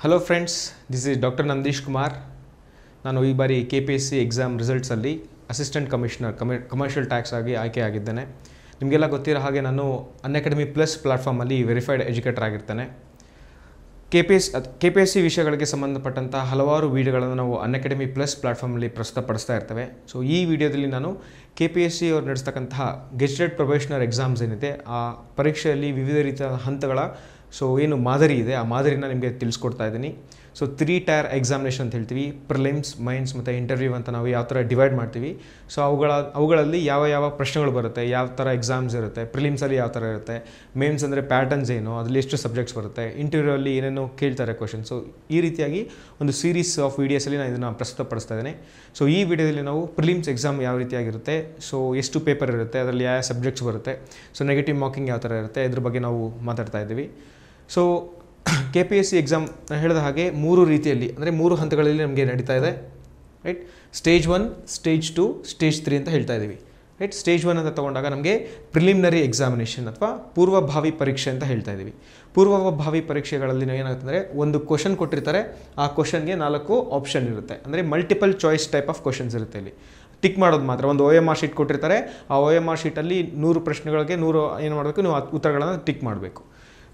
hello friends this is doctor Nandish Kumar ನಾನು ಈ ಬಾರಿ K P S C exam ರಿಸಲ್ಟ್ಸಲ್ಲಿ ಅಸಿಸ್ಟೆಂಟ್ ಕಮಿಷನರ್ ಕಮಿ ಕಮರ್ಷಿಯಲ್ ಟ್ಯಾಕ್ಸ್ ಆಗಿ ಆಯ್ಕೆ ಆಗಿದ್ದೇನೆ ನಿಮಗೆಲ್ಲ ಗೊತ್ತಿರೋ ಹಾಗೆ ನಾನು ಅನ್ಅಕಾಡೆಮಿ ಪ್ಲಸ್ ಪ್ಲ್ಯಾಟ್ಫಾರ್ಮಲ್ಲಿ ವೆರಿಫೈಡ್ ಎಜುಕೇಟರ್ ಆಗಿರ್ತೇನೆ K P S K P S C ವಿಷಯಗಳಿಗೆ ಸಂಬಂಧಪಟ್ಟಂಥ ಹಲವಾರು ವೀಡಿಯೋಗಳನ್ನು ನಾವು ಅನ್ಅಕಾಡೆಮಿ ಪ್ಲಸ್ ಪ್ಲ್ಯಾಟ್ಫಾರ್ಮಲ್ಲಿ ಪ್ರಸ್ತುತಪಡಿಸ್ತಾ ಇರ್ತೇವೆ ಸೊ ಈ ವಿಡಿಯೋದಲ್ಲಿ ನಾನು ಕೆ ಪಿ ಎಸ್ ಸಿ ಅವರು ನಡೆಸ್ತಕ್ಕಂತಹ ಗೆಜೆಟೆಡ್ ಪ್ರೊಬೇಷನರ್ ಎಕ್ಸಾಮ್ಸ್ ಏನಿದೆ ಆ ಪರೀಕ್ಷೆಯಲ್ಲಿ ವಿವಿಧ ರೀತಿಯ ಹಂತಗಳ ಸೊ ಏನು ಮಾದರಿ ಇದೆ ಆ ಮಾದರಿನ ನಿಮಗೆ ತಿಳಿಸ್ಕೊಡ್ತಾ ಇದ್ದೀನಿ ಸೊ ತ್ರೀ ಟೈರ್ ಎಕ್ಸಾಮಿನೇಷನ್ ಅಂತ ಹೇಳ್ತೀವಿ ಪ್ರಿಲಿಮ್ಸ್ ಮೈನ್ಸ್ ಮತ್ತು ಇಂಟರ್ವ್ಯೂ ಅಂತ ನಾವು ಯಾವ ಥರ ಡಿವೈಡ್ ಮಾಡ್ತೀವಿ ಸೊ ಅವುಗಳ ಅವುಗಳಲ್ಲಿ ಯಾವ ಯಾವ ಪ್ರಶ್ನೆಗಳು ಬರುತ್ತೆ ಯಾವ ಥರ ಎಕ್ಸಾಮ್ಸ್ ಇರುತ್ತೆ ಪ್ರಿಲಿಮ್ಸಲ್ಲಿ ಯಾವ ಥರ ಇರುತ್ತೆ ಮೇನ್ಸ್ ಅಂದರೆ ಪ್ಯಾಟರ್ನ್ಸ್ ಏನು ಅದರಲ್ಲಿ ಎಷ್ಟು ಸಬ್ಜೆಕ್ಟ್ಸ್ ಬರುತ್ತೆ ಇಂಟರ್ವ್ಯೂಲ್ಲಿ ಏನೇನೋ ಕೇಳ್ತಾರೆ ಕ್ವಶನ್ ಸೊ ಈ ರೀತಿಯಾಗಿ ಒಂದು ಸೀರೀಸ್ ಆಫ್ ವೀಡಿಯೋಸಲ್ಲಿ ನಾನು ಇದನ್ನು ಪ್ರಸ್ತುತಪಡಿಸ್ತಾ ಇದ್ದೇನೆ ಸೊ ಈ ವಿಡಿಯೋದಲ್ಲಿ ನಾವು ಪ್ರಿಲಿಮ್ಸ್ ಎಕ್ಸಾಮ್ ಯಾವ ರೀತಿಯಾಗಿರುತ್ತೆ ಸೊ ಎಷ್ಟು ಪೇಪರ್ ಇರುತ್ತೆ ಅದರಲ್ಲಿ ಯಾವ ಸಬ್ಜೆಕ್ಟ್ಸ್ ಬರುತ್ತೆ ಸೊ ನೆಗೆಟಿವ್ ಮಾರ್ಕಿಂಗ್ ಯಾವ ಥರ ಇರುತ್ತೆ ಇದ್ರ ಬಗ್ಗೆ ನಾವು ಮಾತಾಡ್ತಾ ಇದ್ದೀವಿ so K P S C exam ನಾನು ಹೇಳಿದ ಹಾಗೆ ಮೂರು ರೀತಿಯಲ್ಲಿ ಅಂದರೆ ಮೂರು ಹಂತಗಳಲ್ಲಿ ನಮಗೆ ನಡೀತಾ ಇದೆ right stage one stage two stage three ಅಂತ ಹೇಳ್ತಾ ಇದ್ದೀವಿ ರೈಟ್ ಸ್ಟೇಜ್ ಒನ್ ಅಂತ ತೊಗೊಂಡಾಗ ನಮಗೆ ಪ್ರಿಲಿಮಿನರಿ ಎಕ್ಸಾಮಿನೇಷನ್ ಅಥವಾ ಪೂರ್ವಭಾವಿ ಪರೀಕ್ಷೆ ಅಂತ ಹೇಳ್ತಾ ಇದ್ದೀವಿ ಪೂರ್ವಭಾವಿ ಪರೀಕ್ಷೆಗಳಲ್ಲಿ ಏನಾಗುತ್ತಂದರೆ ಒಂದು ಕ್ವಶನ್ ಕೊಟ್ಟಿರ್ತಾರೆ ಆ ಕ್ವಶನ್ಗೆ ನಾಲ್ಕು ಆಪ್ಷನ್ ಇರುತ್ತೆ ಅಂದರೆ multiple choice type of questions ಇರುತ್ತೆ ಇಲ್ಲಿ ಟಿಕ್ ಮಾಡೋದು ಮಾತ್ರ ಒಂದು ಒ ಎಮ್ ಆರ್ ಶೀಟ್ ಕೊಟ್ಟಿರ್ತಾರೆ ಆ ಒ ಎಮ್ ಆರ್ ಶೀಟಲ್ಲಿ ನೂರು ಪ್ರಶ್ನೆಗಳಿಗೆ ನೂರು ಏನು ಮಾಡಬೇಕು ನೀವು ಉತ್ತರಗಳನ್ನು ಟಿಕ್ ಮಾಡಬೇಕು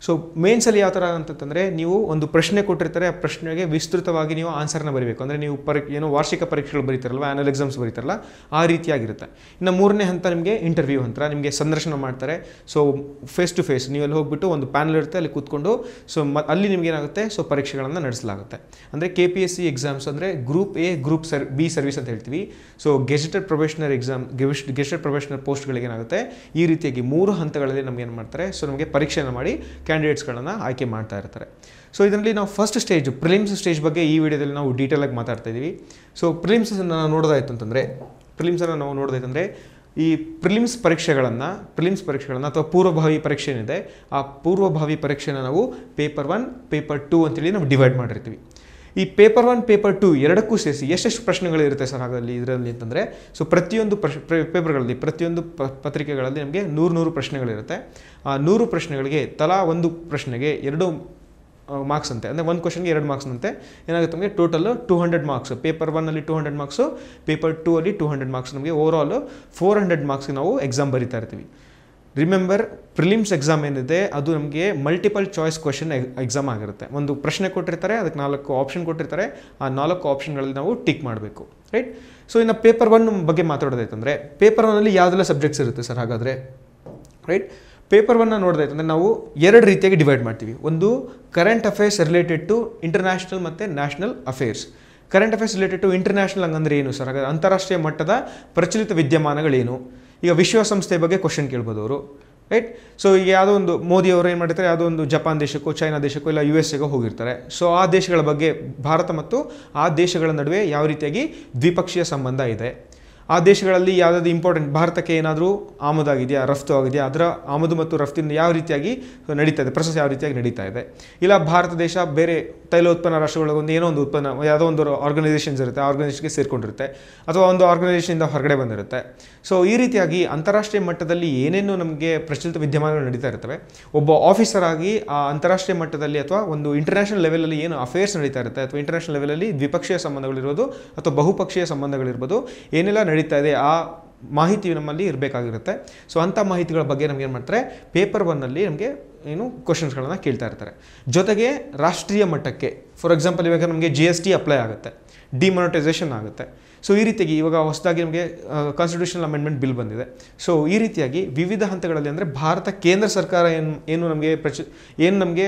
ಸೊ ಮೇನ್ಸಲ್ಲಿ ಯಾವ ಥರ ಅಂತಂತಂದರೆ ನೀವು ಒಂದು ಪ್ರಶ್ನೆ ಕೊಟ್ಟಿರ್ತಾರೆ ಆ ಪ್ರಶ್ನೆಗೆ ವಿಸ್ತೃತವಾಗಿ ನೀವು ಆನ್ಸರ್ನ ಬರೀಬೇಕು ಅಂದರೆ ನೀವು ಪರಿ ಏನು ವಾರ್ಷಿಕ ಪರೀಕ್ಷೆಗಳು ಬರೀತಾರಲ್ವ ಆ್ಯನಲ್ ಎಕ್ಸಾಮ್ಸ್ ಬರೀತಾರಲ್ಲ ಆ ರೀತಿಯಾಗಿರುತ್ತೆ ಇನ್ನು ಮೂರನೇ ಹಂತ ನಿಮಗೆ ಇಂಟರ್ವ್ಯೂ ಹಂತ ನಿಮಗೆ ಸಂದರ್ಶನ ಮಾಡ್ತಾರೆ ಸೊ ಫೇಸ್ ಟು ಫೇಸ್ ನೀವು ಅಲ್ಲಿ ಹೋಗ್ಬಿಟ್ಟು ಒಂದು ಪ್ಯಾನಲ್ ಇರುತ್ತೆ ಅಲ್ಲಿ ಕೂತ್ಕೊಂಡು ಸೊ ಮ ಅಲ್ಲಿ ನಿಮಗೇನಾಗುತ್ತೆ ಸೊ ಪರೀಕ್ಷೆಗಳನ್ನು ನಡೆಸಲಾಗುತ್ತೆ ಅಂದರೆ K P S C exams ಅಂದರೆ ಗ್ರೂಪ್ ಎ ಗ್ರೂಪ್ ಸರ್ ಬಿ ಸರ್ವಿಸ್ ಅಂತ ಹೇಳ್ತೀವಿ ಸೊ ಗೆಜೆಟೆಡ್ ಪ್ರೊಫೆಷನರ್ ಎಕ್ಸಾಮ್ ಗೆವಿಸ್ಟ್ ಗೆಜೆಟೆಡ್ ಪ್ರೊಫೆಷನರ್ ಪೋಸ್ಟ್ಗಳಿಗೆ ಏನಾಗುತ್ತೆ ಈ ರೀತಿಯಾಗಿ ಮೂರು ಹಂತಗಳಲ್ಲಿ ನಮಗೇನು ಮಾಡ್ತಾರೆ ಸೊ ನಮಗೆ ಪರೀಕ್ಷೆಯನ್ನು ಮಾಡಿ ಕ್ಯಾಂಡಿಡೇಟ್ಸ್ಗಳನ್ನು ಆಯ್ಕೆ ಮಾಡ್ತಾ ಇರ್ತಾರೆ ಸೊ ಇದರಲ್ಲಿ ನಾವು ಫಸ್ಟ್ ಸ್ಟೇಜ್ ಪ್ರಿಲಿಮ್ಸ್ ಸ್ಟೇಜ್ ಬಗ್ಗೆ ಈ ವಿಡಿಯೋದಲ್ಲಿ ನಾವು ಡೀಟೇಲಾಗಿ ಮಾತಾಡ್ತಾ ಇದ್ದೀವಿ ಸೊ ಪ್ರಿಲಿಮ್ಸನ್ನು ನೋಡೋದಾಯಿತು ಅಂತಂದರೆ ಪ್ರಿಲಿಮ್ಸನ್ನು ನಾವು ನೋಡೋದಾಯ್ತಂದರೆ ಈ ಪ್ರಿಲಿಮ್ಸ್ ಪರೀಕ್ಷೆಗಳನ್ನು ಪ್ರಿಲಿಮ್ಸ್ ಪರೀಕ್ಷೆಗಳನ್ನು ಅಥವಾ ಪೂರ್ವಭಾವಿ ಪರೀಕ್ಷೆ ಏನಿದೆ ಆ ಪೂರ್ವಭಾವಿ ಪರೀಕ್ಷೆನ ನಾವು ಪೇಪರ್ ಒನ್ ಪೇಪರ್ ಟೂ ಅಂತೇಳಿ ನಾವು ಡಿವೈಡ್ ಮಾಡಿರ್ತೀವಿ ಈ ಪೇಪರ್ ಒನ್ ಪೇಪರ್ ಟು ಎರಡಕ್ಕೂ ಸೇರಿಸಿ ಎಷ್ಟೆಷ್ಟು ಪ್ರಶ್ನೆಗಳಿರುತ್ತೆ ಸರ್ ಹಾಗಲ್ಲಿ ಇದರಲ್ಲಿ ಅಂತಂದರೆ ಸೊ ಪ್ರತಿಯೊಂದು ಪ್ರಶ್ ಪೇಪರ್ಗಳಲ್ಲಿ ಪ್ರತಿಯೊಂದು ಪತ್ರಿಕೆಗಳಲ್ಲಿ ನಮಗೆ ನೂರು ನೂರು ಪ್ರಶ್ನೆಗಳಿರುತ್ತೆ ಆ ನೂರು ಪ್ರಶ್ನೆಗಳಿಗೆ ತಲಾ ಒಂದು ಪ್ರಶ್ನೆಗೆ ಎರಡು ಮಾರ್ಕ್ಸ್ ಅಂತೆ ಅಂದರೆ ಒಂದು ಕ್ವಶನ್ಗೆ ಎರಡು ಮಾರ್ಕ್ಸ್ ಅಂತೆ ಏನಾಗುತ್ತೆ ನಮಗೆ total two hundred marks paper ಒನ್ನಲ್ಲಿ two hundred marks paper two ಅಲ್ಲಿ ಟೂ ಹಂಡ್ರೆಡ್ ಮಾರ್ಕ್ಸ್ ನಮಗೆ ಓವರ್ ಫೋರ್ ಹಂಡ್ರೆಡ್ ಮಾರ್ಕ್ಸ್ಗೆ ನಾವು ಎಕ್ಸಾಮ್ ಬರೀತಾ ಇರ್ತೀವಿ ರಿಮೆಂಬರ್ ಪ್ರಿಲಿಮ್ಸ್ ಎಕ್ಸಾಮ್ ಏನಿದೆ ಅದು ನಮಗೆ ಮಲ್ಟಿಪಲ್ ಚಾಯ್ಸ್ ಕ್ವಶನ್ ಎಕ್ಸಾಮ್ ಆಗಿರುತ್ತೆ ಒಂದು ಪ್ರಶ್ನೆ ಕೊಟ್ಟಿರ್ತಾರೆ ಅದಕ್ಕೆ ನಾಲ್ಕು ಆಪ್ಷನ್ ಕೊಟ್ಟಿರ್ತಾರೆ ಆ ನಾಲ್ಕು ಆಪ್ಷನ್ಗಳಲ್ಲಿ ನಾವು ಟಿಕ್ ಮಾಡಬೇಕು ರೈಟ್ ಸೊ ಇನ್ನು ಪೇಪರ್ ಒನ್ ಬಗ್ಗೆ ಮಾತಾಡೋದಾಯ್ತಂದರೆ ಪೇಪರ್ ಒನ್ನಲ್ಲಿ ಯಾವುದೆಲ್ಲ ಸಬ್ಜೆಕ್ಟ್ಸ್ ಇರುತ್ತೆ ಸರ್ ಹಾಗಾದರೆ ರೈಟ್ ಪೇಪರ್ ಒನ್ನ ನೋಡೋದಾಯ್ತಂದರೆ ನಾವು ಎರಡು ರೀತಿಯಾಗಿ ಡಿವೈಡ್ ಮಾಡ್ತೀವಿ ಒಂದು current affairs related to international ಮತ್ತು national affairs current affairs related to international ಹಂಗಂದ್ರೆ ಏನು ಸರ್ ಹಾಗಾದ್ರೆ ಅಂತಾರಾಷ್ಟ್ರೀಯ ಮಟ್ಟದ ಪ್ರಚಲಿತ ವಿದ್ಯಮಾನಗಳೇನು ಈಗ ವಿಶ್ವಸಂಸ್ಥೆ ಬಗ್ಗೆ ಕ್ವಶನ್ ಕೇಳ್ಬೋದು ಅವರು ರೈಟ್ ಸೊ ಈಗ ಯಾವುದೋ ಒಂದು ಮೋದಿ ಅವರು ಏನು ಮಾಡಿರ್ತಾರೆ ಯಾವುದೋ ಒಂದು ಜಪಾನ್ ದೇಶಕ್ಕೋ ಚೈನಾ ದೇಶಕ್ಕೋ ಇಲ್ಲ ಯು ಎಸ್ ಎಗೋ ಹೋಗಿರ್ತಾರೆ ಸೊ ಆ ದೇಶಗಳ ಬಗ್ಗೆ ಭಾರತ ಮತ್ತು ಆ ದೇಶಗಳ ನಡುವೆ ಯಾವ ರೀತಿಯಾಗಿ ದ್ವಿಪಕ್ಷೀಯ ಸಂಬಂಧ ಇದೆ ಆ ದೇಶಗಳಲ್ಲಿ ಯಾವುದಾದ್ರು ಇಂಪಾರ್ಟೆಂಟ್ ಭಾರತಕ್ಕೆ ಏನಾದರೂ ಆಮದಾಗಿದೆಯಾ ರಫ್ತು ಆಗಿದೆಯಾ ಅದರ ಆಮದು ಮತ್ತು ರಫ್ತಿನ ಯಾವ ರೀತಿಯಾಗಿ ನಡೀತಾ ಇದೆ ಪ್ರೊಸೆಸ್ ಯಾವ ರೀತಿಯಾಗಿ ನಡೀತಾ ಇದೆ ಇಲ್ಲ ಭಾರತ ದೇಶ ಬೇರೆ ತೈಲ ಉತ್ಪನ್ನ ರಾಷ್ಟ್ರಗಳಿಗೊಂದು ಏನೋ ಒಂದು ಉತ್ಪನ್ನ ಯಾವುದೋ ಒಂದು ಆರ್ಗನೈಸೇಷನ್ಸ್ ಇರುತ್ತೆ ಆ ಆರ್ಗನೈಸೇಷನ್ಗೆ ಸೇರಿಕೊಂಡಿರುತ್ತೆ ಅಥವಾ ಒಂದು ಆರ್ಗನೈಸೇಷನಿಂದ ಹೊರಗಡೆ ಬಂದಿರುತ್ತೆ ಸೊ ಈ ರೀತಿಯಾಗಿ ಅಂತಾರಾಷ್ಟ್ರೀಯ ಮಟ್ಟದಲ್ಲಿ ಏನೇನು ನಮಗೆ ಪ್ರಚಲಿತ ವಿದ್ಯಮಾನಗಳು ನಡೀತಾ ಇರ್ತವೆ ಒಬ್ಬ ಆಫೀಸರ್ ಆಗಿ ಆ ಅಂತಾರಾಷ್ಟ್ರೀಯ ಮಟ್ಟದಲ್ಲಿ ಅಥವಾ ಒಂದು ಇಂಟರ್ನ್ಯಾಷನಲ್ ಲೆವೆಲಲ್ಲಿ ಏನು ಅಫೇರ್ಸ್ ನಡೀತಾ ಇರುತ್ತೆ ಅಥವಾ ಇಂಟರ್ನ್ಯಾಷನಲ್ ಲೆವೆಲಲ್ಲಿ ದ್ವಿಪಕ್ಷೀಯ ಸಂಬಂಧಗಳಿರ್ಬೋದು ಅಥವಾ ಬಹುಪಕ್ಷೀಯ ಸಂಬಂಧಗಳಿರ್ಬೋದು ಏನೆಲ್ಲ ನಡೀತಾ ನಡೀತಾ ಇದೆ ಆ ಮಾಹಿತಿ ನಮ್ಮಲ್ಲಿ ಇರಬೇಕಾಗಿರುತ್ತೆ ಸೊ ಅಂಥ ಮಾಹಿತಿಗಳ ಬಗ್ಗೆ ನಮ್ಗೆ ಏನು ಮಾಡ್ತಾರೆ ಪೇಪರ್ ಒನ್ನಲ್ಲಿ ನಮಗೆ ಏನು ಕ್ವಶನ್ಸ್ಗಳನ್ನು ಕೇಳ್ತಾ ಇರ್ತಾರೆ ಜೊತೆಗೆ ರಾಷ್ಟ್ರೀಯ ಮಟ್ಟಕ್ಕೆ ಫಾರ್ ಎಕ್ಸಾಂಪಲ್ ಇವಾಗ ನಮಗೆ ಜಿ ಎಸ್ ಟಿ ಅಪ್ಲೈ ಆಗುತ್ತೆ ಡಿಮೊನಟೈಸೇಷನ್ ಆಗುತ್ತೆ ಸೊ ಈ ರೀತಿಯಾಗಿ ಇವಾಗ ಹೊಸದಾಗಿ ನಮಗೆ ಕಾನ್ಸ್ಟಿಟ್ಯೂಷನಲ್ ಅಮೆಂಡ್ಮೆಂಟ್ ಬಿಲ್ ಬಂದಿದೆ ಸೊ ಈ ರೀತಿಯಾಗಿ ವಿವಿಧ ಹಂತಗಳಲ್ಲಿ ಅಂದರೆ ಭಾರತ ಕೇಂದ್ರ ಸರ್ಕಾರ ಏನು ಏನು ನಮಗೆ ಪ್ರಚ ಏನು ನಮಗೆ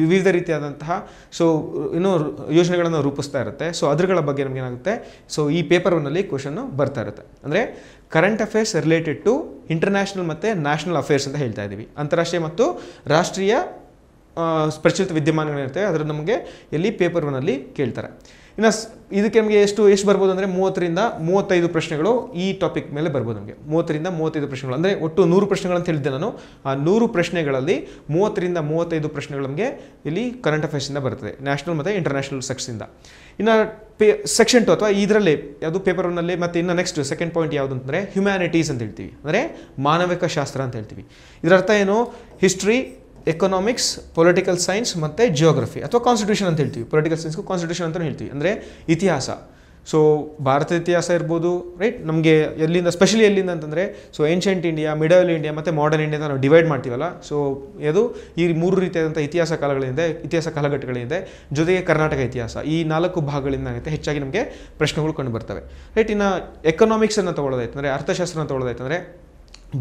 ವಿವಿಧ ರೀತಿಯಾದಂತಹ ಸೊ ಇನ್ನೂ ಯೋಜನೆಗಳನ್ನು ರೂಪಿಸ್ತಾ ಇರುತ್ತೆ ಸೊ ಅದ್ರಗಳ ಬಗ್ಗೆ ನಮಗೇನಾಗುತ್ತೆ ಸೊ ಈ ಪೇಪರ್ ಒನ್ನಲ್ಲಿ ಕ್ವಶನ್ನು ಬರ್ತಾ ಇರುತ್ತೆ ಅಂದರೆ current affairs related to international ಮತ್ತು ನ್ಯಾಷನಲ್ ಅಫೇರ್ಸ್ ಅಂತ ಹೇಳ್ತಾ ಇದ್ದೀವಿ ಅಂತಾರಾಷ್ಟ್ರೀಯ ಮತ್ತು ರಾಷ್ಟ್ರೀಯ ಪ್ರಚಲಿತ ವಿದ್ಯಮಾನಗಳಿರ್ತವೆ ಅದರ ನಮಗೆ ಇಲ್ಲಿ ಪೇಪರ್ ಒನ್ನಲ್ಲಿ ಕೇಳ್ತಾರೆ ಇನ್ನು ಇದಕ್ಕೆ ನಮಗೆ ಎಷ್ಟು ಎಷ್ಟು ಬರ್ಬೋದು ಅಂದರೆ ಮೂವತ್ತರಿಂದ ಮೂವತ್ತೈದು ಪ್ರಶ್ನೆಗಳು ಈ ಟಾಪಿಕ್ ಮೇಲೆ ಬರ್ಬೋದು ನಮಗೆ ಮೂವತ್ತರಿಂದ ಮೂವತ್ತೈದು ಪ್ರಶ್ನೆಗಳು ಅಂದರೆ ಒಟ್ಟು ನೂರು ಪ್ರಶ್ನೆಗಳಂತ ಹೇಳಿದ್ದೆ ನಾನು ಆ ನೂರು ಪ್ರಶ್ನೆಗಳಲ್ಲಿ ಮೂವತ್ತರಿಂದ ಮೂವತ್ತೈದು ಪ್ರಶ್ನೆಗಳು ನಮಗೆ ಇಲ್ಲಿ ಕರೆಂಟ್ ಅಫೇರ್ಸಿಂದ ಬರ್ತದೆ ನ್ಯಾಷನಲ್ ಮತ್ತು ಇಂಟರ್ನ್ಯಾಷನಲ್ ಸೆಕ್ಸಿಂದ ಇನ್ನು ಪೇ ಸೆಕ್ಷನ್ ಟು ಅಥವಾ ಇದರಲ್ಲಿ ಯಾವುದು ಪೇಪರ್ ಒನ್ನಲ್ಲಿ ಮತ್ತು ಇನ್ನು ನೆಕ್ಸ್ಟ್ ಸೆಕೆಂಡ್ ಪಾಯಿಂಟ್ ಯಾವುದು ಅಂತಂದರೆ ಹ್ಯುಮ್ಯಾನಿಟೀಸ್ ಅಂತ ಹೇಳ್ತೀವಿ ಅಂದರೆ ಮಾನವಿಕ ಶಾಸ್ತ್ರ ಅಂತ ಹೇಳ್ತೀವಿ ಇದರರ್ಥ ಏನು ಹಿಸ್ಟ್ರಿ ಎಕನಾಮಿಕ್ಸ್ ಪೊಲಿಟಿಕಲ್ ಸೈನ್ಸ್ ಮತ್ತು ಜಿಯೋಗ್ರಫಿ ಅಥವಾ ಕಾನ್ಸ್ಟಿಟ್ಯೂಷನ್ ಅಂತ ಹೇಳ್ತೀವಿ ಪೊಲಿಟಿಕಲ್ ಸೈನ್ಸ್ಗೂ ಕಾನ್ಸ್ಟಿಟ್ಯೂಷನ್ ಅಂತಲೂ ಹೇಳ್ತೀವಿ ಅಂದರೆ ಇತಿಹಾಸ ಸೊ ಭಾರತ ಇತಿಹಾಸ ಇರ್ಬೋದು ರೈಟ್ ನಮಗೆ ಎಲ್ಲಿಂದ ಸ್ಪೆಷಲಿ ಎಲ್ಲಿಂದ ಅಂತಂದರೆ so ancient India middle India ಮತ್ತು ಮಾಡರ್ನ್ ಇಂಡಿಯಾ ನಾವು ಡಿವೈಡ್ ಮಾಡ್ತೀವಲ್ಲ ಸೊ ಇದು ಈ ಮೂರು ರೀತಿಯಾದಂಥ ಇತಿಹಾಸ ಕಾಲಗಳಿಂದ ಇತಿಹಾಸ ಕಾಲಘಟ್ಟಗಳಿಂದ ಜೊತೆಗೆ ಕರ್ನಾಟಕ ಇತಿಹಾಸ ಈ ನಾಲ್ಕು ಭಾಗಗಳಿಂದ ಆಗುತ್ತೆ ಹೆಚ್ಚಾಗಿ ನಮಗೆ ಪ್ರಶ್ನೆಗಳು ಕಂಡು ಬರ್ತವೆ ರೈಟ್ ಇನ್ನು ಎಕನಾಮಿಕ್ಸನ್ನು ತೊಗೊಳ್ಳೋದಾಯ್ತಂದರೆ ಅರ್ಥಶಾಸ್ತ್ರನ ತೊಗೊಳ್ಳೋದಾಯ್ತಂದರೆ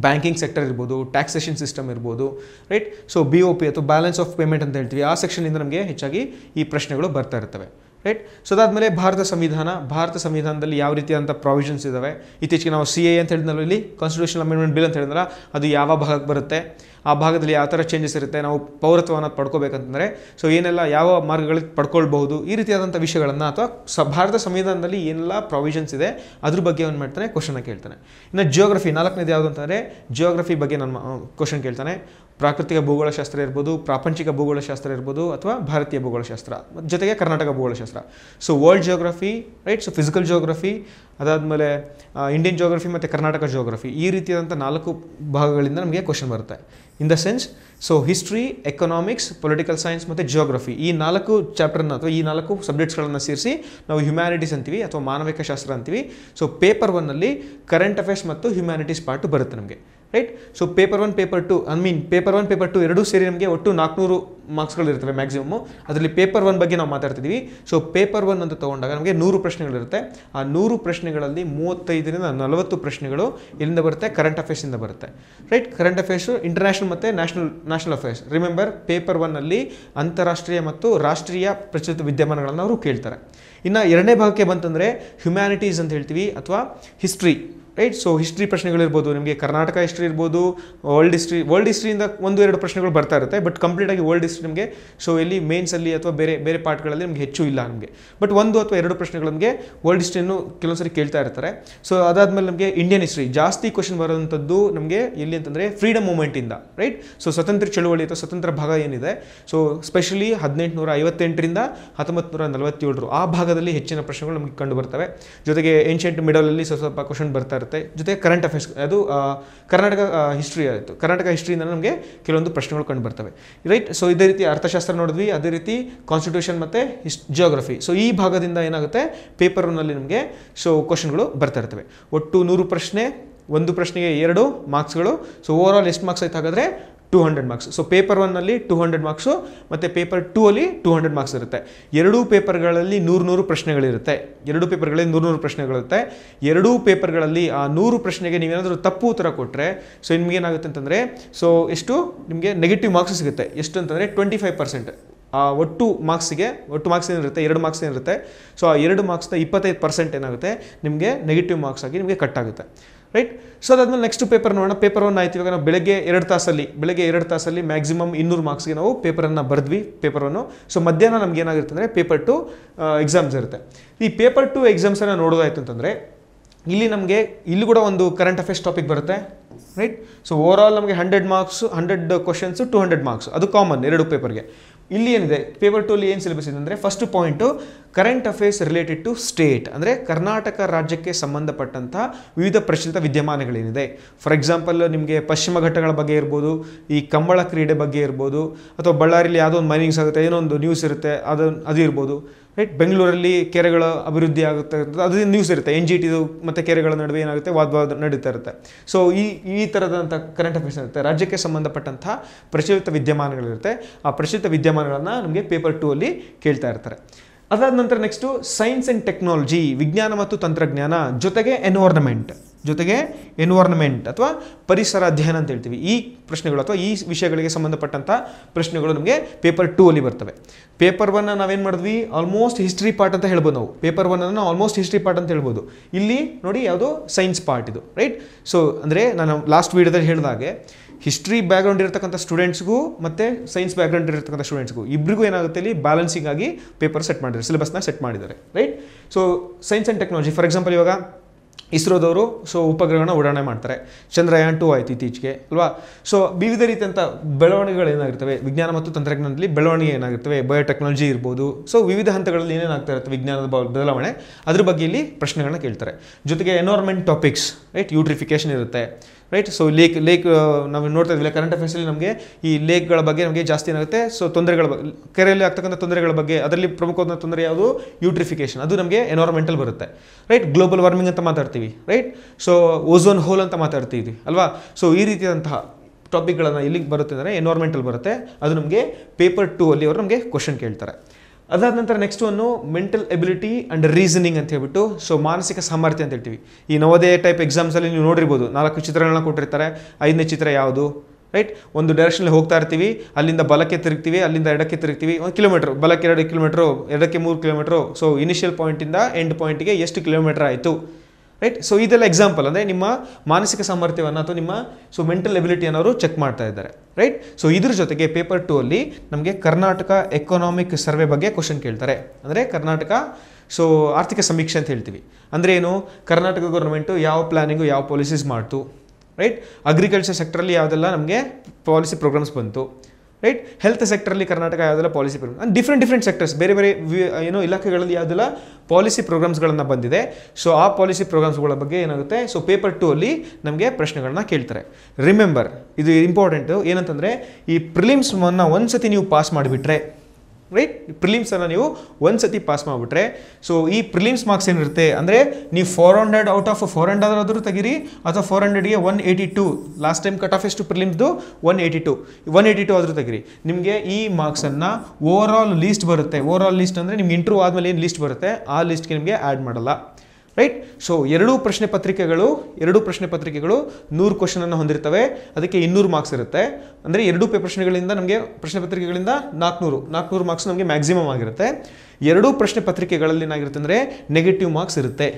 ಬ್ಯಾಂಕಿಂಗ್ ಸೆಕ್ಟರ್ ಇರ್ಬೋದು ಟ್ಯಾಕ್ಸೇಷನ್ ಸಿಸ್ಟಮ್ ಇರ್ಬೋದು right so B O P ಅಥವಾ ಬ್ಯಾಲೆನ್ಸ್ ಆಫ್ ಪೇಮೆಂಟ್ ಅಂತ ಹೇಳ್ತೀವಿ ಆ ಸೆಕ್ಷನಿಂದ ನಮಗೆ ಹೆಚ್ಚಾಗಿ ಈ ಪ್ರಶ್ನೆಗಳು ಬರ್ತಾ ಇರ್ತವೆ ರೈಟ್ ಸೊ ಅದಾದಮೇಲೆ ಭಾರತ ಸಂವಿಧಾನ ಭಾರತ ಸಂವಿಧಾನದಲ್ಲಿ ಯಾವ ರೀತಿಯಾದಂಥ ಪ್ರಾವಿಷನ್ಸ್ ಇದ್ದಾವೆ ಇತ್ತೀಚೆಗೆ ನಾವು ಸಿ ಎ ಅಂತ ಹೇಳಿದ್ನಲ್ಲ ಇಲ್ಲಿ ಕಾನ್ಸ್ಟಿಟ್ಯೂಷನ್ ಅಮೆಂಡ್ಮೆಂಟ್ ಬಿಲ್ ಅಂತ ಹೇಳಿದ್ರೆ ಅದು ಯಾವ ಭಾಗಕ್ಕೆ ಬರುತ್ತೆ ಆ ಭಾಗದಲ್ಲಿ ಯಾವ ಥರ ಚೇಂಜಸ್ ಇರುತ್ತೆ ನಾವು ಪೌರತ್ವವನ್ನು ಪಡ್ಕೋಬೇಕಂತಂದರೆ ಸೊ ಏನೆಲ್ಲ ಯಾವ ಮಾರ್ಗಗಳಿಗೆ ಪಡ್ಕೊಳ್ಬಹುದು ಈ ರೀತಿಯಾದಂಥ ವಿಷಯಗಳನ್ನು ಅಥವಾ ಸ ಭಾರತ ಸಂವಿಧಾನದಲ್ಲಿ ಏನೆಲ್ಲ ಪ್ರಾವಿಷನ್ಸ್ ಇದೆ ಅದ್ರ ಬಗ್ಗೆ ಅವ್ನು ಮಾಡ್ತಾನೆ ಕ್ವಶನ ಕೇಳ್ತಾನೆ ಇನ್ನು ಜಿಯೋಗ್ರಫಿ ನಾಲ್ಕನೇದು ಯಾವುದು ಅಂತಂದರೆ ಜಿಯೋಗ್ರಫಿ ಬಗ್ಗೆ ನನ್ನ ಕ್ವಶನ್ ಕೇಳ್ತಾನೆ ಪ್ರಾಕೃತಿಕ ಭೂಗೋಳಶಾಸ್ತ್ರ ಇರ್ಬೋದು ಪ್ರಾಪಂಚಿಕ ಭೂಗೋಳಶಾಸ್ತ್ರ ಇರ್ಬೋದು ಅಥವಾ ಭಾರತೀಯ ಭೂಗೋಳಶಾಸ್ತ್ರ ಜೊತೆಗೆ ಕರ್ನಾಟಕ ಭೂಗೋಳಶಾಸ್ತ್ರ so world geography right so physical geography ಅದಾದಮೇಲೆ ಇಂಡಿಯನ್ ಜಿಯೋಗ್ರಫಿ ಮತ್ತು ಕರ್ನಾಟಕ ಜಿಯೋಗ್ರಫಿ ಈ ರೀತಿಯಾದಂಥ ನಾಲ್ಕು ಭಾಗಗಳಿಂದ ನಮಗೆ ಕ್ವಶನ್ ಬರುತ್ತೆ in the sense so history economics political science ಮತ್ತು ಜಿಯೋಗ್ರಫಿ ಈ ನಾಲ್ಕು ಚಾಪ್ಟರ್ನ ಅಥವಾ ಈ ನಾಲ್ಕು ಸಬ್ಜೆಕ್ಟ್ಸ್ಗಳನ್ನು ಸೇರಿಸಿ ನಾವು ಹ್ಯುಮ್ಯಾನಿಟೀಸ್ ಅಂತೀವಿ ಅಥವಾ ಮಾನವಿಕ ಶಾಸ್ತ್ರ ಅಂತೀವಿ ಸೊ ಪೇಪರ್ ಒನ್ನಲ್ಲಿ ಕರೆಂಟ್ ಅಫೇರ್ಸ್ ಮತ್ತು ಹ್ಯುಮ್ಯಾನಿಟೀಸ್ ಪಾರ್ಟು ಬರುತ್ತೆ ನಮಗೆ right so paper one paper two I mean paper one paper two ಎರಡೂ ಸೇರಿ ನಮಗೆ ಒಟ್ಟು ನಾಲ್ಕುನೂರು ಮಾರ್ಕ್ಸ್ಗಳಿರ್ತವೆ ಮ್ಯಾಕ್ಸಿಮಮ್ಮು ಅದರಲ್ಲಿ ಪೇಪರ್ ಒನ್ ಬಗ್ಗೆ ನಾವು ಮಾತಾಡ್ತಿದ್ದೀವಿ ಸೊ ಪೇಪರ್ ಒನ್ ಅಂತ ತೊಗೊಂಡಾಗ ನಮಗೆ ನೂರು ಪ್ರಶ್ನೆಗಳಿರುತ್ತೆ ಆ ನೂರು ಪ್ರಶ್ನೆಗಳಲ್ಲಿ ಮೂವತ್ತೈದರಿಂದ ನಲವತ್ತು ಪ್ರಶ್ನೆಗಳು ಇಲ್ಲಿಂದ ಬರುತ್ತೆ ಕರೆಂಟ್ ಅಫೇರ್ಸಿಂದ ಬರುತ್ತೆ ರೈಟ್ ಕರೆಂಟ್ ಅಫೇರ್ಸು ಇಂಟರ್ನ್ಯಾಷನಲ್ ಮತ್ತು national national affairs remember paper ಒನ್ನಲ್ಲಿ ಅಂತಾರಾಷ್ಟ್ರೀಯ ಮತ್ತು ರಾಷ್ಟ್ರೀಯ ಪ್ರಚಲಿತ ವಿದ್ಯಮಾನಗಳನ್ನು ಅವರು ಕೇಳ್ತಾರೆ ಇನ್ನು ಎರಡನೇ ಭಾಗಕ್ಕೆ ಬಂತಂದರೆ ಹ್ಯುಮ್ಯಾನಿಟೀಸ್ ಅಂತ ಹೇಳ್ತೀವಿ ಅಥವಾ ಹಿಸ್ಟ್ರಿ ರೈಟ್ ಸೊ ಹಿಸ್ಟ್ರಿ ಪ್ರಶ್ನೆಗಳಿರ್ಬೋದು ನಿಮಗೆ ಕರ್ನಾಟಕ ಹಿಸ್ಟ್ರಿ ಇರ್ಬೋದು ವರ್ಲ್ಡ್ ಹಿಸ್ಟ್ರಿ ವರ್ಲ್ಡ್ ಹಿಸ್ಟ್ರಿಯಿಂದ ಒಂದು ಎರಡು ಪ್ರಶ್ನೆಗಳು ಬರ್ತಾ ಇರುತ್ತೆ ಬಟ್ ಕಂಪ್ಲೀಟಾಗಿ ವರ್ಲ್ಡ್ ಹಿಸ್ಟ್ರಿ ನಿಮಗೆ ಸೊ ಇಲ್ಲಿ ಮೇನ್ಸಲ್ಲಿ ಅಥವಾ ಬೇರೆ ಬೇರೆ ಪಾರ್ಟ್ಗಳಲ್ಲಿ ನಿಮಗೆ ಹೆಚ್ಚು ಇಲ್ಲ ನಮಗೆ ಬಟ್ ಒಂದು ಅಥವಾ ಎರಡು ಪ್ರಶ್ನೆಗಳು ನಮಗೆ ವರ್ಲ್ಡ್ ಹಿಸ್ಟ್ರಿಯನ್ನು ಸರಿ ಕೇಳ್ತಾ ಇರ್ತಾರೆ ಸೊ ಅದಾದಮೇಲೆ ನಮಗೆ ಇಂಡಿಯನ್ ಹಿಸ್ಟ್ರಿ ಜಾಸ್ತಿ ಕ್ವಶನ್ ಬರೋಂಥದ್ದು ನಮಗೆ ಎಲ್ಲಿ ಅಂತಂದರೆ ಫ್ರೀಡಮ್ ಮೂಮೆಂಟಿಂದ ರೈಟ್ ಸೊ ಸ್ವತಂತ್ರ ಚಳುವಳಿ ಅಥವಾ ಸ್ವತಂತ್ರ ಭಾಗ ಏನಿದೆ ಸೊ ಸ್ಪೆಷಲಿ ಹದಿನೆಂಟುನೂರ ಐವತ್ತೆಂಟರಿಂದ ಹತ್ತೊಂಬತ್ತು ನೂರ ನಲವತ್ತೇಳರು ಆ ಭಾಗದಲ್ಲಿ ಹೆಚ್ಚಿನ ಪ್ರಶ್ನೆಗಳು ನಮಗೆ ಕಂಡು ಬರ್ತವೆ ಜೊತೆಗೆ ಏನ್ಷಿಯಂಟ್ ಮಿಡಲಲ್ಲಿ ಸ್ವಲ್ಪ ಸ್ವಲ್ಪ ಕ್ವಶನ್ ಬರ್ತಾ ಇರ್ತವೆ ಆಗುತ್ತೆ ಜೊತೆ ಕರೆಂಟ್ ಅಫೇರ್ಸ್ ಅದು ಕರ್ನಾಟಕ ಹಿಸ್ಟ್ರಿ ಆಯಿತು ಕರ್ನಾಟಕ ಹಿಸ್ಟ್ರಿಯಿಂದ ನಮಗೆ ಕೆಲವೊಂದು ಪ್ರಶ್ನೆಗಳು ಕಂಡು ಬರ್ತವೆ ರೈಟ್ ಸೊ ಇದೇ ರೀತಿ ಅರ್ಥಶಾಸ್ತ್ರ ನೋಡಿದ್ವಿ ಅದೇ ರೀತಿ ಕಾನ್ಸ್ಟಿಟ್ಯೂಷನ್ ಮತ್ತು ಹಿಸ್ ಜಿಯೋಗ್ರಫಿ ಸೊ ಈ ಭಾಗದಿಂದ ಏನಾಗುತ್ತೆ ಪೇಪರ್ನಲ್ಲಿ ನಮಗೆ ಸೊ ಕ್ವಶನ್ಗಳು ಬರ್ತಾ ಇರ್ತವೆ ಒಟ್ಟು ನೂರು ಪ್ರಶ್ನೆ ಒಂದು ಪ್ರಶ್ನೆಗೆ ಎರಡು ಮಾರ್ಕ್ಸ್ಗಳು ಸೊ ಓವರ್ ಆಲ್ ಎಷ್ಟು ಮಾರ್ಕ್ಸ್ ಆಯ್ತು ಹಾಗಾದರೆ two hundred marks so paper ಒನ್ನಲ್ಲಿ ಟೂ ಹಂಡ್ರೆಡ್ ಮಾರ್ಕ್ಸು ಮತ್ತು ಪೇಪರ್ ಟೂ ಅಲ್ಲಿ ಟೂ ಹಂಡ್ರೆಡ್ ಮಾರ್ಕ್ಸ್ ಇರುತ್ತೆ ಎರಡೂ ಪೇಪರ್ಗಳಲ್ಲಿ ನೂರು ನೂರು ಪ್ರಶ್ನೆಗಳಿರುತ್ತೆ ಎರಡು ಪೇಪರ್ಗಳಲ್ಲಿ ನೂರು ನೂರು ಪ್ರಶ್ನೆಗಳಿರುತ್ತೆ ಎರಡೂ ಪೇಪರ್ಗಳಲ್ಲಿ ಆ ನೂರು ಪ್ರಶ್ನೆಗೆ ನೀವೇನಾದರೂ ತಪ್ಪು ಉತ್ತರ ಕೊಟ್ಟರೆ ಸೊ ಏನಾಗುತ್ತೆ ಅಂತಂದರೆ ಸೊ ಎಷ್ಟು ನಿಮಗೆ ನೆಗೆಟಿವ್ ಮಾರ್ಕ್ಸ್ ಸಿಗುತ್ತೆ ಎಷ್ಟು ಅಂತಂದರೆ ಟ್ವೆಂಟಿ ಫೈವ್ ಪರ್ಸೆಂಟ್ ಆ ಒಟ್ಟು ಮಾರ್ಕ್ಸಿಗೆ ಒಟ್ಟು ಮಾರ್ಕ್ಸ್ ಏನಿರುತ್ತೆ ಎರಡು ಮಾರ್ಕ್ಸ್ ಏನಿರುತ್ತೆ ಸೊ ಆ ಎರಡು ಮಾರ್ಕ್ಸ್ನ ಇಪ್ಪತ್ತೈದು ಪರ್ಸೆಂಟ್ ಏನಾಗುತ್ತೆ ನಿಮಗೆ ನೆಗೆಟಿವ್ ಮಾರ್ಕ್ಸ್ ಆಗಿ ನಿಮಗೆ ಕಟ್ ಆಗುತ್ತೆ ರೈಟ್ ಸೊ ಅದಾದ್ಮೇಲೆ ನೆಕ್ಸ್ಟ್ ಪೇಪರ್ ನೋಡೋಣ ಪೇಪರ್ ಒನ್ ಆಯ್ತು ಇವಾಗ ನಾವು ಬೆಳಗ್ಗೆ ಎರಡು ತಾಸಲ್ಲಿ ಬೆಳಗ್ಗೆ ಎರಡು ತಾಸಲ್ಲಿ ಮ್ಯಾಕ್ಸಿಮಮ್ ಇನ್ನೂರು ಮಾರ್ಕ್ಸ್ಗೆ ನಾವು ಪೇಪರನ್ನು ಬರೆದ್ವಿ ಪೇಪರನ್ನು ಸೊ ಮಧ್ಯಾಹ್ನ ನಮ್ಗೆ ಏನಾಗಿರುತ್ತೆ ಅಂದರೆ ಪೇಪರ್ ಟು ಎಕ್ಸಾಮ್ಸ್ ಇರುತ್ತೆ ಈ ಪೇಪರ್ ಟು ಎಕ್ಸಾಮ್ಸನ್ನು ನೋಡೋದಾಯ್ತು ಅಂತಂದರೆ ಇಲ್ಲಿ ನಮಗೆ ಇಲ್ಲಿ ಕೂಡ ಒಂದು ಕರೆಂಟ್ ಅಫೇರ್ಸ್ ಟಾಪಿಕ್ ಬರುತ್ತೆ ರೈಟ್ ಸೊ ಓವರ್ ಆಲ್ ನಮಗೆ hundred marks hundred questions two hundred marks ಅದು ಕಾಮನ್ ಎರಡು ಪೇಪರ್ಗೆ ಇಲ್ಲಿ ಏನಿದೆ ಪೇಪರ್ ಟು ಅಲ್ಲಿ ಏನು ಸಿಲೆಬಸ್ ಇದೆ ಅಂದರೆ first point current affairs related to state ಅಂದರೆ ಕರ್ನಾಟಕ ರಾಜ್ಯಕ್ಕೆ ಸಂಬಂಧಪಟ್ಟಂತಹ ವಿವಿಧ ಪ್ರಚಲಿತ ವಿದ್ಯಮಾನಗಳೇನಿದೆ ಫಾರ್ ಎಕ್ಸಾಂಪಲ್ ನಿಮಗೆ ಪಶ್ಚಿಮ ಘಟ್ಟಗಳ ಬಗ್ಗೆ ಇರ್ಬೋದು ಈ ಕಂಬಳ ಕ್ರೀಡೆ ಬಗ್ಗೆ ಇರ್ಬೋದು ಅಥವಾ ಬಳ್ಳಾರಿಯಲ್ಲಿ ಯಾವುದೋ ಒಂದು ಮೈನಿಂಗ್ಸ್ ಆಗುತ್ತೆ ಏನೋ ಒಂದು ನ್ಯೂಸ್ ಇರುತ್ತೆ ಅದನ್ನು ಅದು ಇರ್ಬೋದು ರೈಟ್ ಬೆಂಗಳೂರಲ್ಲಿ ಕೆರೆಗಳ ಅಭಿವೃದ್ಧಿ ಆಗುತ್ತೆ ಅದು ನ್ಯೂಸ್ ಇರುತ್ತೆ ಎನ್ ಜಿ ಟಿದು ಮತ್ತು ಕೆರೆಗಳ ನಡುವೆ ಏನಾಗುತ್ತೆ ವಾದ ನಡೀತಾ ಇರುತ್ತೆ ಸೊ ಈ ಈ ಥರದಂಥ ಕರೆಂಟ್ ಅಫೇರ್ಸ್ ಇರುತ್ತೆ ರಾಜ್ಯಕ್ಕೆ ಸಂಬಂಧಪಟ್ಟಂಥ ಪ್ರಚಲಿತ ವಿದ್ಯಮಾನಗಳಿರುತ್ತೆ ಆ ಪ್ರಚಲಿತ ವಿದ್ಯಮಾನಗಳನ್ನು ನಮಗೆ ಪೇಪರ್ ಟೂ ಅಲ್ಲಿ ಕೇಳ್ತಾ ಇರ್ತಾರೆ ಅದಾದ ನಂತರ ನೆಕ್ಸ್ಟು ಸೈನ್ಸ್ ಆ್ಯಂಡ್ ಟೆಕ್ನಾಲಜಿ ವಿಜ್ಞಾನ ಮತ್ತು ತಂತ್ರಜ್ಞಾನ ಜೊತೆಗೆ ಎನ್ವರ್ನಮೆಂಟ್ ಜೊತೆಗೆ ಎನ್ವರ್ನ್ಮೆಂಟ್ ಅಥವಾ ಪರಿಸರ ಅಧ್ಯಯನ ಅಂತ ಹೇಳ್ತೀವಿ ಈ ಪ್ರಶ್ನೆಗಳು ಅಥವಾ ಈ ವಿಷಯಗಳಿಗೆ ಸಂಬಂಧಪಟ್ಟಂಥ ಪ್ರಶ್ನೆಗಳು ನಮಗೆ ಪೇಪರ್ ಟೂ ಅಲ್ಲಿ ಬರ್ತವೆ ಪೇಪರ್ ಒನ್ನ ನಾವೇನು ಮಾಡಿದ್ವಿ ಆಲ್ಮೋಸ್ಟ್ ಹಿಸ್ಟ್ರಿ ಪಾರ್ಟ್ ಅಂತ ಹೇಳ್ಬೋದು ನಾವು ಪೇಪರ್ ಒನ್ನ ಅನ್ನು ಆಲ್ಮೋಸ್ಟ್ ಹಿಸ್ಟ್ರಿ ಪಾರ್ಟ್ ಅಂತ ಹೇಳ್ಬೋದು ಇಲ್ಲಿ ನೋಡಿ ಯಾವುದು ಸೈನ್ಸ್ ಪಾರ್ಟ್ ಇದು ರೈಟ್ ಸೊ ಅಂದರೆ ನಾನು ಲಾಸ್ಟ್ ವೀಡಿಯೋದಲ್ಲಿ ಹೇಳಿದಾಗೆ ಹಿಸ್ಟ್ರಿ ಬ್ಯಾಕ್ಗ್ರೌಂಡ್ ಇರತಕ್ಕಂಥ ಸ್ಟೂಡೆಂಟ್ಸ್ಗೂ ಮತ್ತು ಸೈನ್ಸ್ ಬ್ಯಾಕ್ಗ್ರೌಂಡ್ ಇರತಕ್ಕಂಥ ಸ್ಟೂಡೆಂಟ್ಸ್ಗೂ ಇಬ್ಬರಿಗೂ ಏನಾಗುತ್ತೆ ಇಲ್ಲಿ ಬ್ಯಾಲೆನ್ಸಿಂಗ್ ಆಗಿ ಪೇಪರ್ ಸೆಟ್ ಮಾಡಿದ್ದಾರೆ ಸಿಲೆಬಸ್ನ ಸೆಟ್ ಮಾಡಿದ್ದಾರೆ right so science and technology for example ಇವಾಗ ಇಸ್ರೋದವರು ಸೊ ಉಪಗ್ರಹನ ಉಡಾಣೆ ಮಾಡ್ತಾರೆ ಚಂದ್ರಯಾನ್ ಟು ಆಯಿತು ಇತ್ತೀಚೆಗೆ ಅಲ್ವಾ ಸೊ ವಿವಿಧ ರೀತಿಯಂಥ ಬೆಳವಣಿಗೆಗಳು ಏನಾಗಿರ್ತವೆ ವಿಜ್ಞಾನ ಮತ್ತು ತಂತ್ರಜ್ಞಾನದಲ್ಲಿ ಬೆಳವಣಿಗೆ ಏನಾಗಿರ್ತವೆ ಬಯೋಟೆಕ್ನಾಲಜಿ ಇರ್ಬೋದು ಸೊ ವಿವಿಧ ಹಂತಗಳಲ್ಲಿ ಏನೇನಾಗ್ತಾ ಇರುತ್ತೆ ವಿಜ್ಞಾನದ ಬದಲಾವಣೆ ಅದ್ರ ಬಗ್ಗೆ ಇಲ್ಲಿ ಪ್ರಶ್ನೆಗಳನ್ನ ಕೇಳ್ತಾರೆ ಜೊತೆಗೆ ಎನ್ವೈರ್ಮೆಂಟ್ ಟಾಪಿಕ್ಸ್ ರೈಟ್ ಯೂಟ್ರಿಫಿಕೇಷನ್ ಇರುತ್ತೆ ರೈಟ್ ಸೊ ಲೇಕ್ ಲೇಕ್ ನಾವು ನೋಡ್ತಾ ಇದ್ದೀವಿ ಕರೆಂಟ್ ಅಫೇರ್ಸಲ್ಲಿ ನಮಗೆ ಈ ಲೇಕ್ಗಳ ಬಗ್ಗೆ ನಮಗೆ ಜಾಸ್ತಿ ಏನಾಗುತ್ತೆ ಸೊ ತೊಂದರೆಗಳ ಬಗ್ಗೆ ಕೆರೆಯಲ್ಲಿ ಆಗ್ತಕ್ಕಂಥ ತೊಂದರೆಗಳ ಬಗ್ಗೆ ಅದರಲ್ಲಿ ಪ್ರಮುಖವಾದ ತೊಂದರೆ ಯಾವುದು ಯೂಟ್ರಿಫಿಕೇಷನ್ ಅದು ನಮಗೆ ಎನ್ವೈರ್ಮೆಂಟಲ್ ಬರುತ್ತೆ ರೈಟ್ ಗ್ಲೋಬಲ್ ವಾರ್ಮಿಂಗ್ ಅಂತ ಮಾತಾಡ್ತೀವಿ ರೈಟ್ ಸೊ ಓಝೋನ್ ಹೋಲ್ ಅಂತ ಮಾತಾಡ್ತೀವಿ ಅಲ್ವಾ ಸೊ ಈ ರೀತಿಯಾದಂತಹ ಟಾಪಿಕ್ಗಳನ್ನು ಇಲ್ಲಿಗೆ ಬರುತ್ತೆ ಅಂದರೆ ಎನ್ವೈರ್ಮೆಂಟಲ್ ಬರುತ್ತೆ ಅದು ನಮಗೆ ಪೇಪರ್ ಟೂ ಅಲ್ಲಿ ಅವರು ನಮಗೆ ಕ್ವಶನ್ ಕೇಳ್ತಾರೆ ಅದಾದ ನಂತರ ನೆಕ್ಸ್ಟ್ ಒಂದು ಮೆಂಟಲ್ ಎಬಿಲಿಟಿ ಅಂಡ್ ರೀಸನಿಂಗ್ ಅಂತ ಹೇಳ್ಬಿಟ್ಟು ಸೊ ಮಾನಸಿಕ ಸಾಮರ್ಥ್ಯ ಅಂತ ಹೇಳ್ತೀವಿ ಈ ನವೋದಯ ಟೈಪ್ ಎಕ್ಸಾಮ್ಸಲ್ಲಿ ನೀವು ನೋಡಿರ್ಬೋದು ನಾಲ್ಕು ಚಿತ್ರಗಳನ್ನ ಕೊಟ್ಟಿರ್ತಾರೆ ಐದನೇ ಚಿತ್ರ ಯಾವುದು ರೈಟ್ ಒಂದು ಡೈರೆಕ್ಷನಲ್ಲಿ ಹೋಗ್ತಾ ಇರ್ತೀವಿ ಅಲ್ಲಿಂದ ಬಲಕ್ಕೆ ತಿರುಗ್ತೀವಿ ಅಲ್ಲಿಂದ ಎಡಕ್ಕೆ ತಿರುಗ್ತೀವಿ ಒಂದು ಕಿಲೋಮೀಟ್ರ್ ಬಲಕ್ಕೆ ಎರಡು ಕಿಲೋಮೀಟ್ರು ಎಡಕ್ಕೆ ಮೂರು ಕಿಲೋಮೀಟ್ರು ಸೊ ಇನಿಷಿಯಲ್ ಪಾಯಿಂಟಿಂದ ಎಂಡ್ ಪಾಯಿಂಟ್ಗೆ ಎಷ್ಟು ಕಿಲೋಮೀಟರ್ ಆಯಿತು ರೈಟ್ ಸೊ ಇದೆಲ್ಲ ಎಕ್ಸಾಂಪಲ್ ಅಂದರೆ ನಿಮ್ಮ ಮಾನಸಿಕ ಸಾಮರ್ಥ್ಯವನ್ನು ಅಥವಾ ನಿಮ್ಮ ಸೊ ಮೆಂಟಲ್ ಎಬಿಲಿಟಿ ಅನ್ನೋರು ಚೆಕ್ ಮಾಡ್ತಾ ಇದ್ದಾರೆ ರೈಟ್ ಸೊ ಇದ್ರ ಜೊತೆಗೆ ಪೇಪರ್ ಟೂ ಅಲ್ಲಿ ನಮಗೆ ಕರ್ನಾಟಕ ಎಕನಾಮಿಕ್ ಸರ್ವೆ ಬಗ್ಗೆ ಕ್ವಶನ್ ಕೇಳ್ತಾರೆ ಅಂದರೆ ಕರ್ನಾಟಕ ಸೊ ಆರ್ಥಿಕ ಸಮೀಕ್ಷೆ ಅಂತ ಹೇಳ್ತೀವಿ ಅಂದರೆ ಏನು ಕರ್ನಾಟಕ ಗೌರ್ಮೆಂಟು ಯಾವ ಪ್ಲಾನಿಂಗು ಯಾವ ಪಾಲಿಸೀಸ್ ಮಾಡ್ತು ರೈಟ್ ಅಗ್ರಿಕಲ್ಚರ್ ಸೆಕ್ಟ್ರಲ್ಲಿ ಯಾವುದೆಲ್ಲ ನಮಗೆ ಪಾಲಿಸಿ ಪ್ರೋಗ್ರಾಮ್ಸ್ ಬಂತು ರೈಟ್ ಹೆಲ್ತ್ ಸೆಕ್ಟರಲ್ಲಿ ಕರ್ನಾಟಕ ಯಾವುದೆಲ್ಲ policy programme different different sectors ಬೇರೆ ಬೇರೆ uh, ಏನೋ ಇಲಾಖೆಗಳಲ್ಲಿ ಯಾವುದೆಲ್ಲ ಪಾಲಿಸಿ ಪ್ರೋಗ್ರಾಮ್ಸ್ಗಳನ್ನು ಬಂದಿದೆ ಸೊ ಆ ಪಾಲಿಸಿ ಪ್ರೋಗ್ರಾಮ್ಸ್ಗಳ ಬಗ್ಗೆ ಏನಾಗುತ್ತೆ ಸೊ ಪೇಪರ್ ಟೂ ಅಲ್ಲಿ ನಮಗೆ ಪ್ರಶ್ನೆಗಳನ್ನ ಕೇಳ್ತಾರೆ ರಿಮೆಂಬರ್ ಇದು ಇಂಪಾರ್ಟೆಂಟು ಏನಂತಂದರೆ ಈ ಪ್ರಿಲಿಮ್ಸ್ ಒಂದು ಸತಿ ನೀವು ಪಾಸ್ ಮಾಡಿಬಿಟ್ರೆ ರೈಟ್ ಪ್ರಿಲಿಮ್ಸನ್ನು ನೀವು ಒಂದು ಸತಿ ಪಾಸ್ ಮಾಡಿಬಿಟ್ರೆ ಸೊ ಈ ಪ್ರಿಲಿಮ್ಸ್ ಮಾರ್ಕ್ಸ್ ಏನಿರುತ್ತೆ ಅಂದರೆ ನೀವು four hundred out of four hundred ಆದರೂ ತೆಗೀರಿ ಅಥವಾ ಫೋರ್ ಹಂಡ್ರೆಡ್ಗೆ one eighty two last time cut off ಎಷ್ಟು ಪ್ರಿಲಿಮ್ಸ್ದು one eighty two one eighty two ಆದರೂ ತೆಗಿರಿ ನಿಮಗೆ ಈ ಮಾರ್ಕ್ಸನ್ನು ಓವರ್ ಆಲ್ ಲೀಸ್ಟ್ ಬರುತ್ತೆ ಓವರ್ ಆಲ್ ಲೀಸ್ಟ್ ಅಂದರೆ ನಿಮ್ಗೆ ಇಂಟ್ರೂ ಆದಮೇಲೆ ಏನು ಲೀಸ್ಟ್ ಬರುತ್ತೆ ಆ ಲೀಸ್ಟ್ಗೆ ನಿಮಗೆ ಆ್ಯಡ್ ಮಾಡಲ್ಲ ರೈಟ್ ಸೊ ಎರಡೂ ಪ್ರಶ್ನೆ ಪತ್ರಿಕೆಗಳು ಎರಡೂ ಪ್ರಶ್ನೆ ಪತ್ರಿಕೆಗಳು ನೂರು ಅನ್ನು ಹೊಂದಿರ್ತವೆ ಅದಕ್ಕೆ ಇನ್ನೂರು ಮಾರ್ಕ್ಸ್ ಇರುತ್ತೆ ಅಂದರೆ ಎರಡೂ ಪ್ರಶ್ನೆಗಳಿಂದ ನಮಗೆ ಪ್ರಶ್ನೆ ಪತ್ರಿಕೆಗಳಿಂದ ನಾಲ್ಕುನೂರು ನಾಲ್ಕುನೂರು ಮಾರ್ಕ್ಸ್ ನಮಗೆ ಮ್ಯಾಕ್ಸಿಮಮ್ ಆಗಿರುತ್ತೆ ಎರಡೂ ಪ್ರಶ್ನೆ ಪತ್ರಿಕೆಗಳಲ್ಲಿ ಏನಾಗಿರುತ್ತೆ ಅಂದರೆ ನೆಗೆಟಿವ್ ಮಾರ್ಕ್ಸ್ ಇರುತ್ತೆ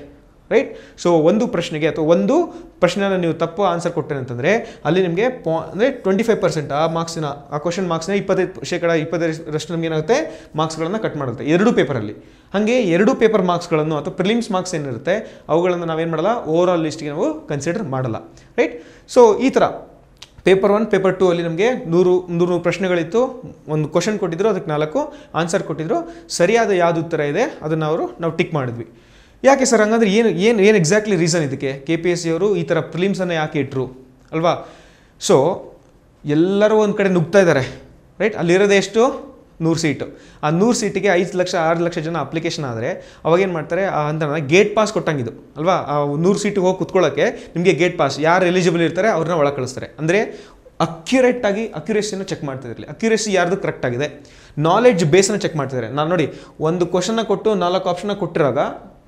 ರೈಟ್ ಸೊ ಒಂದು ಪ್ರಶ್ನೆಗೆ ಅಥವಾ ಒಂದು ಪ್ರಶ್ನೆನ ನೀವು ತಪ್ಪು ಆನ್ಸರ್ ಕೊಟ್ಟರೆ ಅಂತಂದರೆ ಅಲ್ಲಿ ನಿಮಗೆ ಪಾ ಅಂದರೆ ಟ್ವೆಂಟಿ ಫೈವ್ ಪರ್ಸೆಂಟ್ ಆ ಮಾರ್ಕ್ಸಿನ ಆ ಕ್ವಶನ್ ಮಾರ್ಕ್ಸ್ನ ಇಪ್ಪತ್ತೈದು ಶೇಕಡ ಇಪ್ಪತ್ತೈದರಷ್ಟು ನಮ್ಗೆ ಏನಾಗುತ್ತೆ ಮಾರ್ಕ್ಸ್ಗಳನ್ನು ಕಟ್ ಮಾಡುತ್ತೆ ಎರಡು ಪೇಪರಲ್ಲಿ ಹಾಗೆ ಎರಡು ಪೇಪರ್ ಮಾರ್ಕ್ಸ್ಗಳನ್ನು ಅಥವಾ ಪ್ರಿಲಿಮ್ಸ್ ಮಾರ್ಕ್ಸ್ ಏನಿರುತ್ತೆ ಅವುಗಳನ್ನು ನಾವೇನು ಮಾಡಲ್ಲ ಓವರ್ ಆಲ್ ಲಿಸ್ಟಿಗೆ ನಾವು ಕನ್ಸಿಡರ್ ಮಾಡಲ್ಲ ರೈಟ್ ಸೊ ಈ ಥರ ಪೇಪರ್ ಒನ್ ಪೇಪರ್ ಟು ಅಲ್ಲಿ ನಮಗೆ ನೂರು ನೂರು ನೂರು ಪ್ರಶ್ನೆಗಳಿತ್ತು ಒಂದು ಕ್ವಶನ್ ಕೊಟ್ಟಿದ್ದರು ಅದಕ್ಕೆ ನಾಲ್ಕು ಆನ್ಸರ್ ಕೊಟ್ಟಿದ್ದರು ಸರಿಯಾದ ಯಾವುದು ಉತ್ತರ ಇದೆ ಅದನ್ನು ಅವರು ನಾವು ಟಿಕ್ ಮಾಡಿದ್ವಿ ಯಾಕೆ ಸರ್ ಹಂಗಂದ್ರೆ ಏನು ಏನು ಏನು ಎಕ್ಸಾಕ್ಟ್ಲಿ ರೀಸನ್ ಇದಕ್ಕೆ ಕೆ ಪಿ ಎಸ್ ಸಿ ಅವರು ಈ ಥರ ಫಿಲಿಮ್ಸನ್ನು ಯಾಕೆ ಇಟ್ಟರು ಅಲ್ವಾ ಸೊ ಎಲ್ಲರೂ ಒಂದು ಕಡೆ ನುಗ್ತಾ ಇದ್ದಾರೆ ರೈಟ್ ಅಲ್ಲಿರೋದು ಎಷ್ಟು ನೂರು ಸೀಟು ಆ ನೂರು ಸೀಟಿಗೆ ಐದು ಲಕ್ಷ ಆರು ಲಕ್ಷ ಜನ ಅಪ್ಲಿಕೇಶನ್ ಆದರೆ ಅವಾಗೇನು ಮಾಡ್ತಾರೆ ಅಂತ ಗೇಟ್ ಪಾಸ್ ಕೊಟ್ಟಂಗಿದು ಅಲ್ವಾ ಆ ನೂರು ಸೀಟಿಗೆ ಹೋಗಿ ಕುತ್ಕೊಳ್ಳೋಕ್ಕೆ ನಿಮಗೆ ಗೇಟ್ ಪಾಸ್ ಯಾರು ಎಲಿಜಿಬಲ್ ಇರ್ತಾರೆ ಅವ್ರನ್ನ ಒಳಗೆ ಕಳಿಸ್ತಾರೆ ಅಂದರೆ ಅಕ್ಯುರೇಟಾಗಿ ಅಕ್ಯುರೇಸಿನ ಚೆಕ್ ಮಾಡ್ತಿದ್ರಲ್ಲಿ ಅಕ್ಯುರೇಸಿ ಯಾರ್ದು ಕರೆಕ್ಟ್ ಆಗಿದೆ ನಾಲೆಡ್ಜ್ ಬೇಸನ್ನು ಚೆಕ್ ಮಾಡ್ತಿದ್ದಾರೆ ನಾನು ನೋಡಿ ಒಂದು ಕ್ವಶನ್ನ ಕೊಟ್ಟು ನಾಲ್ಕು ಆಪ್ಷನ್ನ ಕೊಟ್ಟಿರುವಾಗ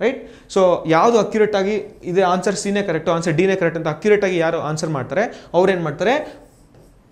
ರೈಟ್ ಸೊ ಯಾವುದು ಆಗಿ ಇದೆ ಆನ್ಸರ್ ಸಿನೇ ಕರೆಕ್ಟು ಆನ್ಸರ್ ಡಿನೇ ಕರೆಕ್ಟ್ ಅಂತ ಆಗಿ ಯಾರು ಆನ್ಸರ್ ಮಾಡ್ತಾರೆ ಅವ್ರೇನು ಮಾಡ್ತಾರೆ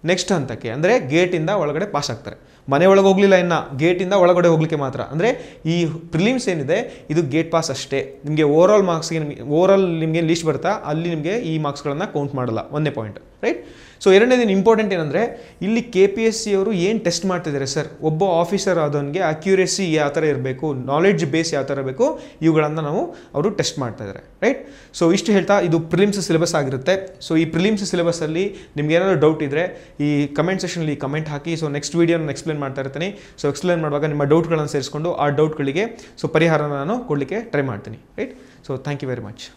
ನೆಕ್ಸ್ಟ್ ಹಂತಕ್ಕೆ ಅಂದರೆ ಗೇಟಿಂದ ಒಳಗಡೆ ಪಾಸ್ ಆಗ್ತಾರೆ ಮನೆ ಒಳಗೆ ಹೋಗಲಿಲ್ಲ ಇನ್ನು ಗೇಟಿಂದ ಒಳಗಡೆ ಹೋಗಲಿಕ್ಕೆ ಮಾತ್ರ ಅಂದರೆ ಈ ಪ್ರಿಲಿಮ್ಸ್ ಏನಿದೆ ಇದು ಗೇಟ್ ಪಾಸ್ ಅಷ್ಟೇ ನಿಮಗೆ ಓವರ್ ಆಲ್ ಮಾರ್ಕ್ಸ್ಗೆ ನಿಮಗೆ ಓವರ್ ಆಲ್ ನಿಮಗೆ ಲೀಸ್ಟ್ ಬರುತ್ತಾ ಅಲ್ಲಿ ನಿಮಗೆ ಈ ಮಾರ್ಕ್ಸ್ಗಳನ್ನು ಕೌಂಟ್ ಮಾಡಲ್ಲ ಒಂದೇ ಪಾಯಿಂಟ್ ರೈಟ್ ಸೊ ಎರಡನೇ ದಿನ ಇಂಪಾರ್ಟೆಂಟ್ ಏನಂದರೆ ಇಲ್ಲಿ ಕೆ ಪಿ ಎಸ್ ಸಿ ಅವರು ಏನು ಟೆಸ್ಟ್ ಮಾಡ್ತಿದ್ದಾರೆ ಸರ್ ಒಬ್ಬ ಆಫೀಸರ್ ಆದವನಿಗೆ ಅಕ್ಯುರೇಸಿ ಯಾವ ಥರ ಇರಬೇಕು ನಾಲೆಡ್ಜ್ ಬೇಸ್ ಯಾವ ಥರ ಬೇಕು ಇವುಗಳನ್ನು ನಾವು ಅವರು ಟೆಸ್ಟ್ ಮಾಡ್ತಾ ಇದ್ದಾರೆ ರೈಟ್ ಸೊ ಇಷ್ಟು ಹೇಳ್ತಾ ಇದು ಪ್ರಿಲಿಮ್ಸ್ ಸಿಲೆಬಸ್ ಆಗಿರುತ್ತೆ ಸೊ ಈ ಪ್ರಿಲಿಮ್ಸ್ ಸಿಲೆಬಸ್ಸಲ್ಲಿ ನಿಮ್ಗೆ ಏನಾದರೂ ಡೌಟ್ ಇದ್ದರೆ ಈ ಕಮೆಂಟ್ ಸೆಷನಲ್ಲಿ ಕಮೆಂಟ್ ಹಾಕಿ ಸೊ ನೆಕ್ಸ್ಟ್ ವೀಡಿಯೋನ ಎಕ್ಸ್ಪ್ಲೇನ್ ಮಾಡ್ತಾ ಇರ್ತೀನಿ ಸೊ ಎಕ್ಸ್ಪ್ಲೇನ್ ಮಾಡುವಾಗ ನಿಮ್ಮ ಡೌಟ್ಗಳನ್ನು ಸೇರಿಸ್ಕೊಂಡು ಆ ಡೌಟ್ಗಳಿಗೆ ಸೊ ಪರಿಹಾರನ ನಾನು ಕೊಡಲಿಕ್ಕೆ ಟ್ರೈ ಮಾಡ್ತೀನಿ right so thank you very much